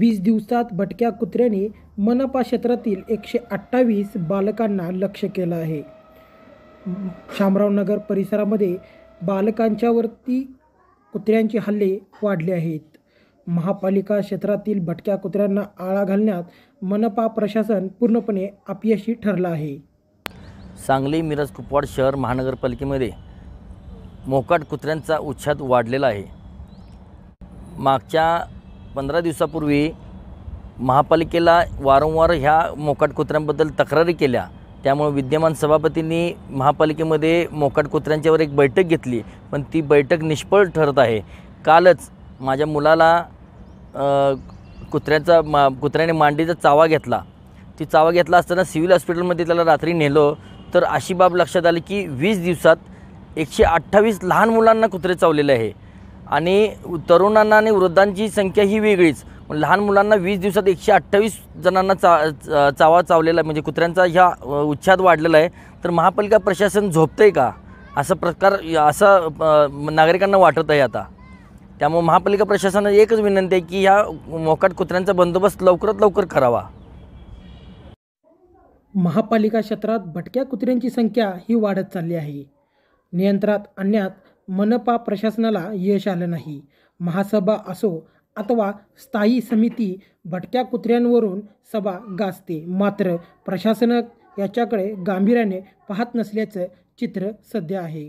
वीस दिवसात भटक्या कुत्र्याने मनपा क्षेत्रातील एकशे अठ्ठावीस बालकांना लक्ष केलं आहे शामराव नगर परिसरामध्ये बालकांच्यावरती कुत्र्यांचे हल्ले वाढले आहेत महापालिका क्षेत्रातील भटक्या कुत्र्यांना आळा घालण्यात मनपा प्रशासन पूर्णपणे अपयशी ठरलं आहे सांगली मिरज कुपवाड शहर महानगरपालिकेमध्ये मोकाट कुत्र्यांचा उच्छाद वाढलेला आहे मागच्या पंधरा दिवसापूर्वी महापालिकेला वारंवार ह्या मोकाट कुत्र्यांबद्दल तक्रारी केल्या त्यामुळे विद्यमान सभापतींनी महापालिकेमध्ये मोकाट कुत्र्यांच्यावर एक बैठक घेतली पण ती बैठक निष्फळ ठरत आहे कालच माझ्या मुलाला कुत्र्याचा मा कुत्र्याने मांडीचा चावा घेतला ती चावा घेतला असताना सिव्हिल हॉस्पिटलमध्ये त्याला रात्री नेलो तर अशी बाब लक्षात आली की वीस दिवसात एकशे अठ्ठावीस लहान मुलांना कुत्रे चावलेले आहे आणि तरुणांना आणि वृद्धांची संख्या ही वेगळीच लहान मुलांना वीस दिवसात एकशे अठ्ठावीस जणांना चा चावा चावलेला आहे म्हणजे कुत्र्यांचा ह्या उच्छाद वाढलेला आहे तर महापालिका प्रशासन आहे का असा प्रकार असं नागरिकांना वाटत आहे आता त्यामुळे महापालिका प्रशासनाला एकच विनंती आहे की ह्या मोकाट कुत्र्यांचा बंदोबस्त लवकरात लवकर करावा महापालिका क्षेत्रात भटक्या कुत्र्यांची संख्या ही वाढत चालली आहे नियंत्रणात आणण्यात मनपा प्रशासनाला यश आलं नाही महासभा असो अथवा स्थायी समिती भटक्या कुत्र्यांवरून सभा गाजते मात्र प्रशासन याच्याकडे गांभीर्याने पाहत नसल्याचं चित्र सध्या आहे